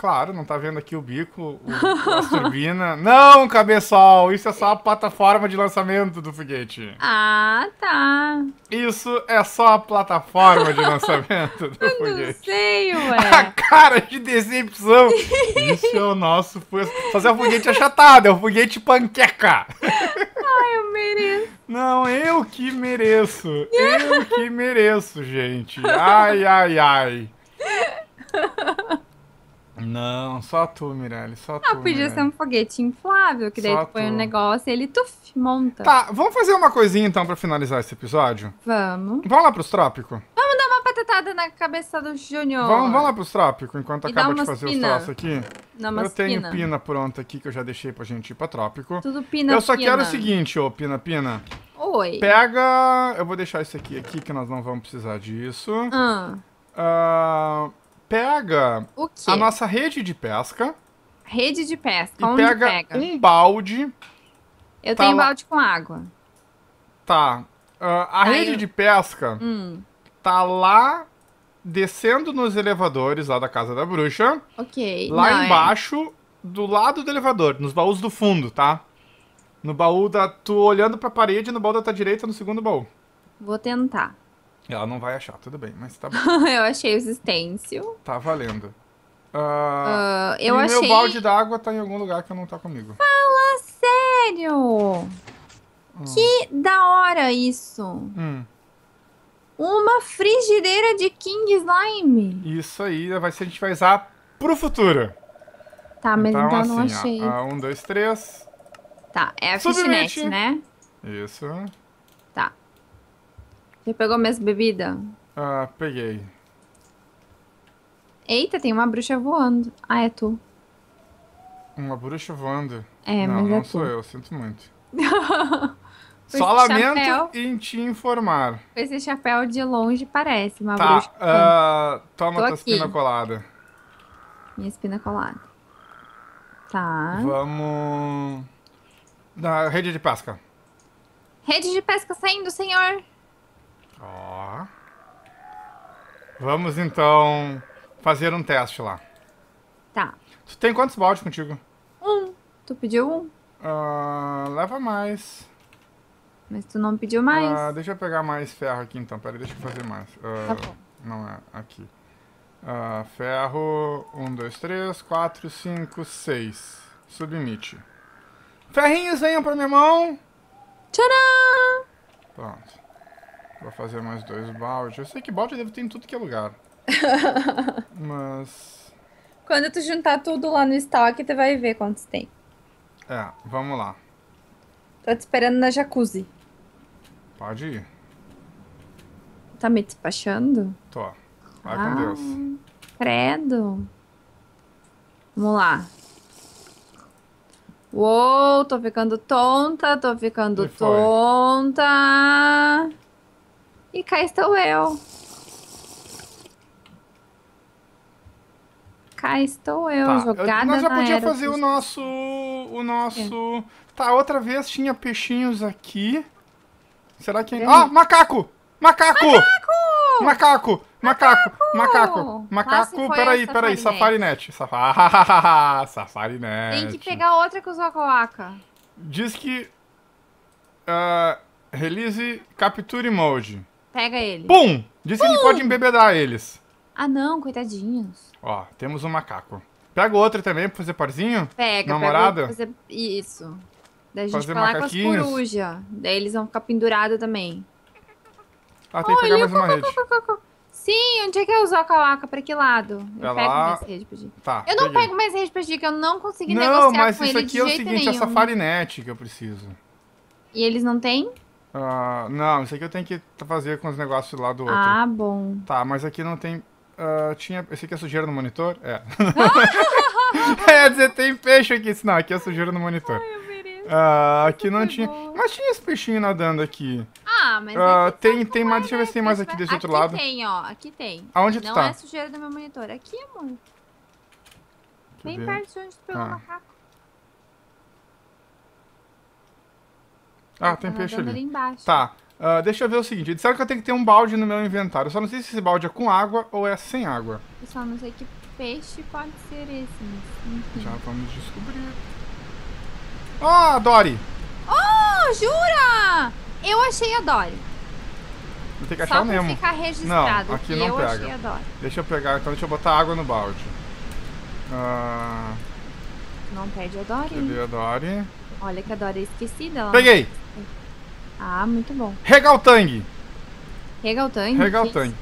Claro, não tá vendo aqui o bico, o, a turbina. Não, cabeçal, isso é só a plataforma de lançamento do foguete. Ah, tá. Isso é só a plataforma de lançamento do eu foguete. Eu não sei, ué. A cara de decepção. isso é o nosso Fazer o é um foguete achatado, é um foguete panqueca. Ai, eu mereço. Não, eu que mereço. Eu que mereço, gente. Ai, ai, ai. Não, só tu, Mirelle, só não, ah, tu. Ah, podia Mirelle. ser um foguete inflável, que daí tu põe um negócio e ele tuf, monta. Tá, vamos fazer uma coisinha então pra finalizar esse episódio? Vamos. Vamos lá pros trópicos? Vamos dar uma patatada na cabeça do Junior. Vamos, vamos lá pros trópicos, enquanto e acaba de fazer pina. os troços aqui. Não, eu tenho pina. pina pronta aqui que eu já deixei pra gente ir pra trópico. Tudo pina, Eu só pina. quero o seguinte, ô Pina Pina. Oi. Pega. Eu vou deixar isso aqui, aqui que nós não vamos precisar disso. Ah. Uh, pega a nossa rede de pesca. Rede de pesca, e onde pega, pega? um balde. Eu tá tenho lá... balde com água. Tá. Uh, a rede de pesca hum. tá lá descendo nos elevadores lá da casa da bruxa. Ok. Lá Não, é. embaixo, é. do lado do elevador, nos baús do fundo, tá? No baú da. Tu olhando pra parede, no baú da tua direita, no segundo baú. Vou tentar. Ela não vai achar, tudo bem, mas tá bom. eu achei o stencil. Tá valendo. Uh, uh, eu e achei... meu balde d'água tá em algum lugar que não tá comigo. Fala sério! Hum. Que da hora isso! Hum. Uma frigideira de King Slime! Isso aí, vai ser, a gente vai usar pro futuro. Tá, mas então, então assim, não achei. Ó, um, dois, três. Tá, é a Submit. fishnet, né? Isso. Você pegou mesmo bebida? Ah, peguei. Eita, tem uma bruxa voando. Ah, é tu. Uma bruxa voando? É, não, mas não é sou tu. eu, sinto muito. Só lamento chapéu, em te informar. esse chapéu de longe parece uma tá, bruxa. Uh, toma Tô tua aqui. espina colada. Minha espina colada. Tá. Vamos. Na rede de pesca. Rede de pesca saindo, senhor. Ó. Vamos então fazer um teste lá. Tá. Tu tem quantos baldes contigo? Um. Tu pediu um? Ah, leva mais. Mas tu não pediu mais. Ah, deixa eu pegar mais ferro aqui então. Peraí, deixa eu fazer mais. Ah, tá bom. Não é aqui. Uh, ferro, um, dois, três, quatro, cinco, seis. Submite. Ferrinhos, venham pra minha mão. Tcharam! Pronto. Vou fazer mais dois baldes. Eu sei que balde deve ter em tudo que é lugar. Mas... Quando tu juntar tudo lá no estoque, tu vai ver quantos tem. É, vamos lá. Tô te esperando na jacuzzi. Pode ir. Tá me despachando? Tô. Vai ah, com Deus. Credo. Vamos lá. Uou, tô ficando tonta, tô ficando tonta. E cá estou eu. Cá estou eu, tá. jogada eu, Nós já podíamos fazer o nosso... O nosso... É. Tá, outra vez tinha peixinhos aqui. Será que... Ó, é. oh, macaco! Macaco! Macaco! Macaco! Macaco! Macaco! Macaco! peraí, peraí. Safarinet. Safarinet. Safarinet. Tem que pegar outra com o Zocoaca. Diz que... Uh, release Capture Mode. Pega ele. Pum! disse Pum! que ele pode embebedar eles. Ah, não, coitadinhos. Ó, temos um macaco. Pega outro também pra fazer parzinho? Pega, Namorada? pega. Fazer... Isso. Daí a gente fazer falar com as corujas. Daí eles vão ficar pendurados também. Ah, tem que pegar mais uma rede. Sim, onde é que eu uso a calaca? Pra que lado? Eu pego mais rede pra ti. Tá, eu não peguei. pego mais rede pra ti, que eu não consegui não, negociar com ele Não, mas isso aqui é o seguinte, nenhum. a safarinete que eu preciso. E eles não têm? Ah, não, isso aqui eu tenho que fazer com os negócios lá do outro. Ah, bom. Tá, mas aqui não tem. Uh, tinha. Esse aqui é sujeira no monitor? É. é, dizer, tem peixe aqui. Não, aqui é sujeira no monitor. Ai, eu virei. uh, ah, aqui não tinha. Bom. Mas tinha esse peixinho nadando aqui. Ah, mas. Uh, tem, tem mais. É, deixa eu ver né? se tem mais aqui desse aqui outro lado. Aqui tem, ó. Aqui tem. Aonde não tu tá? Não é sujeira do meu monitor. Aqui, é amor. Bem perto de onde tu pegou ah. o macaco. Ah, tem peixe ali. ali embaixo. Tá. Uh, deixa eu ver o seguinte. Disseram que eu tenho que ter um balde no meu inventário. Eu só não sei se esse balde é com água ou é sem água. Eu só não sei que peixe pode ser esse, mas enfim. Já vamos descobrir. Ah, oh, Dory! Oh, jura? Eu achei a Dory. Vou ter que achar Só o Nemo. ficar registrado. Não, aqui não eu pega. Achei a Deixa eu pegar, então deixa eu botar água no balde. Ah, não perde a Dory. Cadê a Dory? Olha que a Dory é esquecida. Peguei! Não... Ah, muito bom. Regaltang! Regaltang? Regaltang.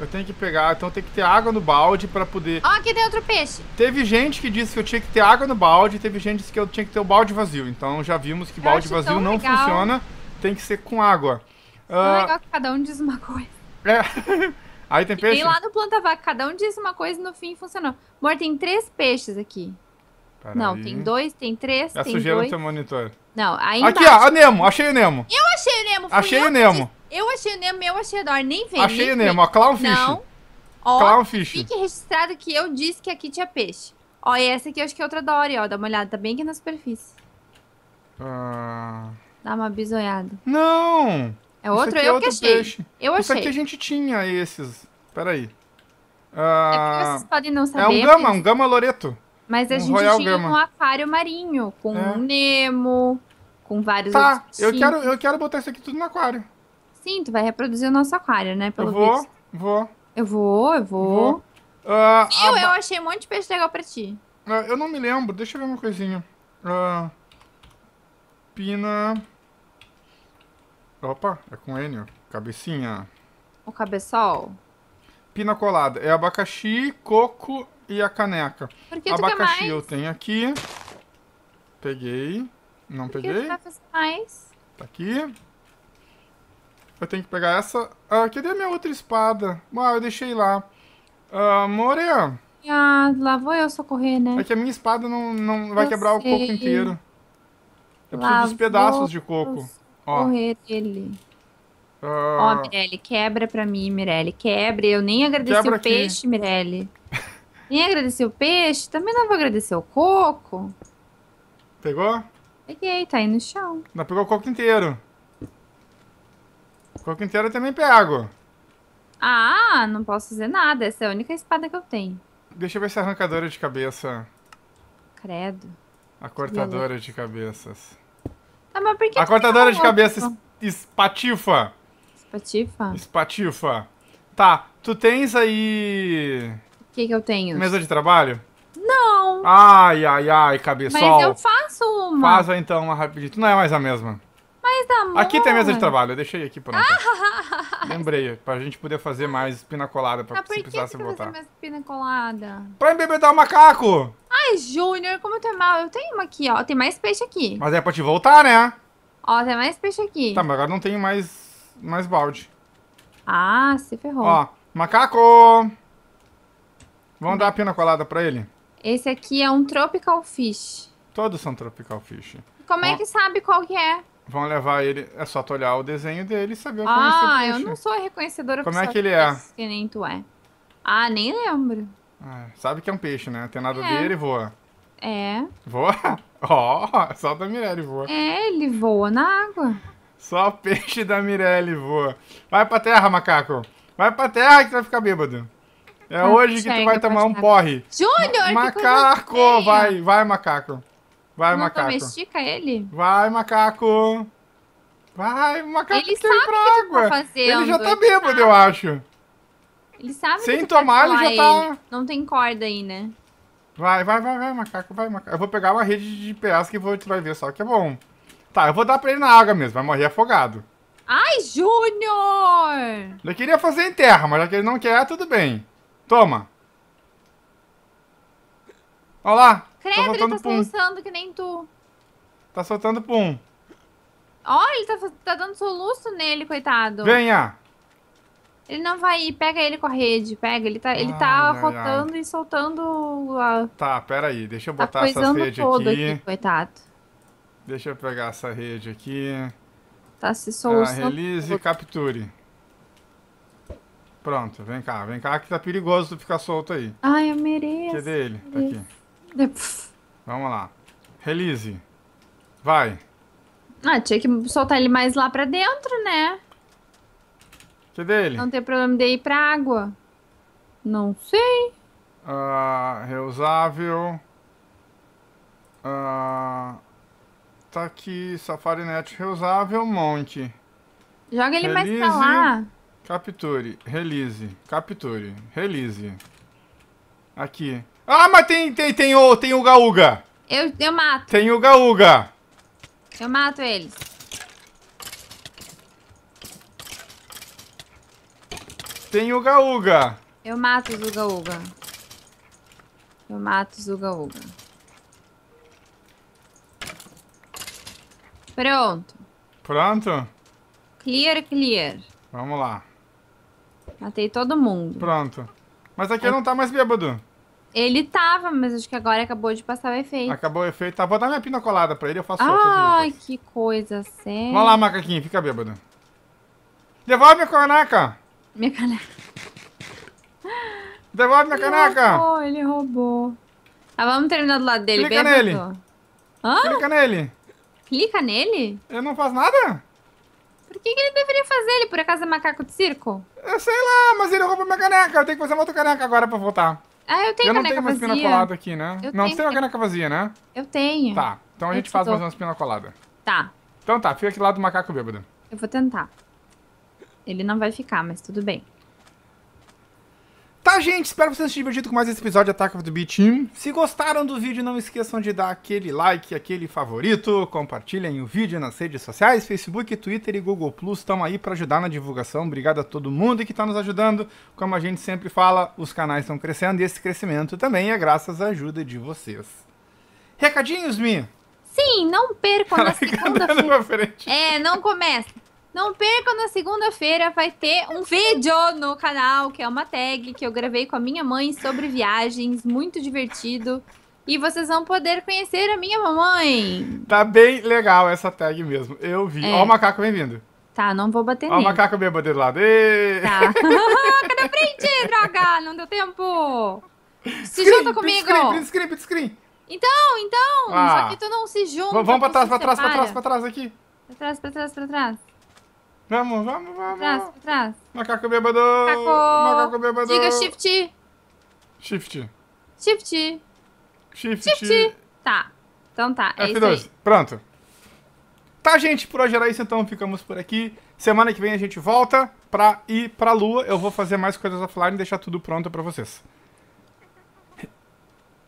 Eu tenho que pegar, então tem que ter água no balde para poder. Ó, oh, aqui tem outro peixe. Teve gente que disse que eu tinha que ter água no balde, teve gente que disse que eu tinha que ter o balde vazio. Então já vimos que eu balde vazio não legal. funciona, tem que ser com água. É uh... legal que cada um diz uma coisa. É. Aí tem peixe. E tem lá no planta vaca, cada um diz uma coisa e no fim funcionou. Amor, tem três peixes aqui. Pera não, aí. tem dois, tem três, é tem dois. É sujeira no teu monitor. Não, aí Aqui, ó, a Nemo, achei o Nemo. Eu achei o Nemo. Achei o Nemo. Eu achei o Nemo, eu achei o Dory, nem vem. Achei nem o Nemo, vem. ó, clownfish. Não. Ó, clownfish. fique registrado que eu disse que aqui tinha peixe. Ó, e essa aqui eu acho que é outra Dory, ó, dá uma olhada, tá bem aqui na superfície. Ah... Dá uma bisoiada. Não! É outro, é eu é outro que achei. Peixe. Eu achei. Isso aqui a gente tinha esses. Peraí. aí. é porque vocês ah, podem não saber. É um gama, mas... um gama loreto. Mas a um gente Royal tinha Gama. um aquário marinho, com é. um Nemo, com vários tá, outros. Tá, eu quero, eu quero botar isso aqui tudo no aquário. Sim, tu vai reproduzir o nosso aquário, né? Pelo eu vou, visto. vou. Eu vou, eu vou. vou. Uh, eu, eu achei um monte de peixe legal pra ti. Uh, eu não me lembro, deixa eu ver uma coisinha. Uh, pina. Opa, é com N, cabecinha. O cabeçol? Pina colada. É abacaxi, coco, e a caneca. Abacaxi eu tenho aqui. Peguei. Não Por peguei. Tá aqui. Eu tenho que pegar essa. Ah, cadê a minha outra espada? Ah, eu deixei lá. Ah, Morea. Ah, lá vou eu socorrer, né? É que a minha espada não, não vai eu quebrar sei. o coco inteiro. Eu lá preciso dos pedaços de coco. Socorrer ah. Ó. ele. Ó, ah. oh, Mirelle, quebra pra mim, Mirelle. Quebra. Eu nem agradeci quebra o aqui. peixe, Mirelle. Nem agradecer o peixe, também não vou agradecer o coco. Pegou? Peguei, tá aí no chão. Não, pegou o coco inteiro. O coco inteiro eu também pego. Ah, não posso fazer nada. Essa é a única espada que eu tenho. Deixa eu ver essa é arrancadora de cabeça. Credo. A cortadora de cabeças. Ah, mas por que a cortadora tá de cabeça es espatifa. Espatifa? Espatifa. Tá, tu tens aí... O que, que eu tenho? Mesa de trabalho? Não. Ai, ai, ai, cabeçol. Mas eu faço uma. Faça então uma rapidinho. Tu não é mais a mesma. Mas amor... Aqui tem mesa de trabalho, eu deixei aqui pronto. Ah, Lembrei, pra gente poder fazer mais pina colada, pra ah, se precisasse voltar. Por que mais colada? Pra embebedar o macaco! Ai, Júnior, como tu é mal. Eu tenho uma aqui, ó. Tem mais peixe aqui. Mas é pra te voltar, né? Ó, tem mais peixe aqui. Tá, mas agora não tenho mais, mais balde. Ah, se ferrou. Ó, macaco! Vamos dar a pina colada pra ele? Esse aqui é um tropical fish. Todos são tropical fish. Como é que sabe qual que é? Vão levar ele... É só tu olhar o desenho dele e saber o que é Ah, eu não sou reconhecedora Como é que ele é? Que nem tu é. Ah, nem lembro. Ah, sabe que é um peixe, né? Tem nada é. dele e voa. É. Voa? Ó, oh, só da Mirelle voa. É, ele voa na água. Só peixe da Mirelle voa. Vai pra terra, macaco. Vai pra terra que tu vai ficar bêbado. É hoje que tu vai tomar um porre. Júnior! Macaco! Vai, vai, macaco. Vai, não macaco. Domestica ele? Vai, macaco. Vai, macaco tá tá ele sabe o que água. Tá fazendo, ele já tá bêbado, sabe. eu acho. Ele sabe Sem que tomar, ele já tá. Ele. Não tem corda aí, né? Vai, vai, vai, vai, macaco, vai, macaco. Eu vou pegar uma rede de peças que vou, tu vai ver só que é bom. Tá, eu vou dar pra ele na água mesmo, vai morrer afogado. Ai, Júnior! Ele queria fazer em terra, mas já que ele não quer, tudo bem. Toma. Olha lá. Tá Credo, tá soltando ele tá soluçando que nem tu. Tá soltando pum. Olha, ele tá, tá dando soluço nele, coitado. Venha. Ele não vai ir, pega ele com a rede, pega. Ele tá, ele tá ai, rotando ai. e soltando a... Tá, pera aí, deixa eu tá botar tá essa rede aqui. aqui. coitado. Deixa eu pegar essa rede aqui. Tá se tá, soluçando. Ah, release e capture. Pronto, vem cá, vem cá que tá perigoso tu ficar solto aí. Ai, eu mereço. Cadê é ele? Tá aqui. É, Vamos lá. Release. Vai. Ah, tinha que soltar ele mais lá pra dentro, né? Cadê é ele? Não tem problema de ir pra água. Não sei. Ah, reusável. Ah, tá aqui, Safari Net reusável, monte. Joga ele Release. mais pra lá. Capture, release, capture, release. Aqui. Ah, mas tem, tem, tem o, tem o Gaúga. Eu, eu mato. Tem o Gaúga. Eu mato ele. Tem o Gaúga. Eu mato o Gaúga. Eu mato o Gaúga. Pronto. Pronto? Clear, clear. Vamos lá. Matei todo mundo. Pronto. Mas aqui é. não tá mais bêbado. Ele tava, mas acho que agora acabou de passar o efeito. Acabou o efeito. Tá, vou dar minha pina colada pra ele, eu faço Ai, que coisa séria. Vai lá, macaquinho, fica bêbado. Devolve minha caneca! Minha caneca. Devolve minha ele caneca! Roubou, ele roubou. Ah, vamos terminar do lado dele, Clica bêbado. nele. Hã? Clica nele. Clica nele? Eu não faço nada? que, que, ele deveria fazer? Ele por acaso é macaco de circo? Eu sei lá, mas ele roubou minha caneca. Eu tenho que fazer uma outra caneca agora pra voltar. Ah, eu tenho eu caneca vazia. Eu não tenho mais pina colada aqui, né? Eu não, tenho. você tem uma caneca vazia, né? Eu tenho. Tá, então a gente faz mais uma pina colada. Tá. Então tá, fica aqui lá do macaco bêbado. Eu vou tentar. Ele não vai ficar, mas tudo bem. Tá, gente, espero que vocês tenham se divertido com mais esse episódio de Attack of the Beat Team. Se gostaram do vídeo, não esqueçam de dar aquele like, aquele favorito, compartilhem o vídeo nas redes sociais, Facebook, Twitter e Google Plus estão aí para ajudar na divulgação. Obrigado a todo mundo que está nos ajudando. Como a gente sempre fala, os canais estão crescendo e esse crescimento também é graças à ajuda de vocês. Recadinhos, Mi? Sim, não percam Ela na segunda-feira. É, não começa. Não percam, na segunda-feira vai ter um vídeo no canal, que é uma tag que eu gravei com a minha mãe sobre viagens, muito divertido. E vocês vão poder conhecer a minha mamãe. Tá bem legal essa tag mesmo. Eu vi. É. Ó o macaco bem-vindo. Tá, não vou bater Ó nele. Ó o macaco bêbado do lado. Tá. Cadê a frente, droga? Não deu tempo. Se screen, junta comigo. Print screen, print screen. Então, então. Ah. Só que tu não se junta. Vamos pra trás, pra trás, pra trás, pra trás aqui. Pra trás, pra trás, pra trás. Vamos, vamos, vamos. Trás, trás. Macaco bêbado. Macaco. Macaco bêbado. Diga shift. Shift. Shift. Shift. Shift. Tá. Então tá, é F2. Isso aí. Pronto. Tá, gente, por hoje era isso, então ficamos por aqui. Semana que vem a gente volta pra ir pra lua. Eu vou fazer mais coisas offline e deixar tudo pronto pra vocês.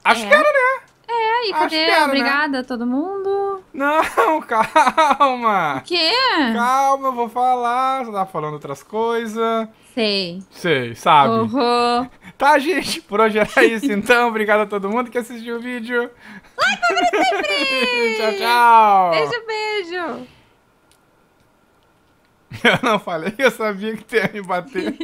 Acho é. que era, né? É, e cadê? Né? Obrigada, né? todo mundo. Não, calma. O quê? Calma, eu vou falar. Você tá falando outras coisas. Sei. Sei, sabe? Uhum. Tá, gente, por hoje era isso então. Obrigada a todo mundo que assistiu o vídeo. Like, favorito sempre! tchau, tchau. Beijo, beijo. Eu não falei, eu sabia que tinha me bater.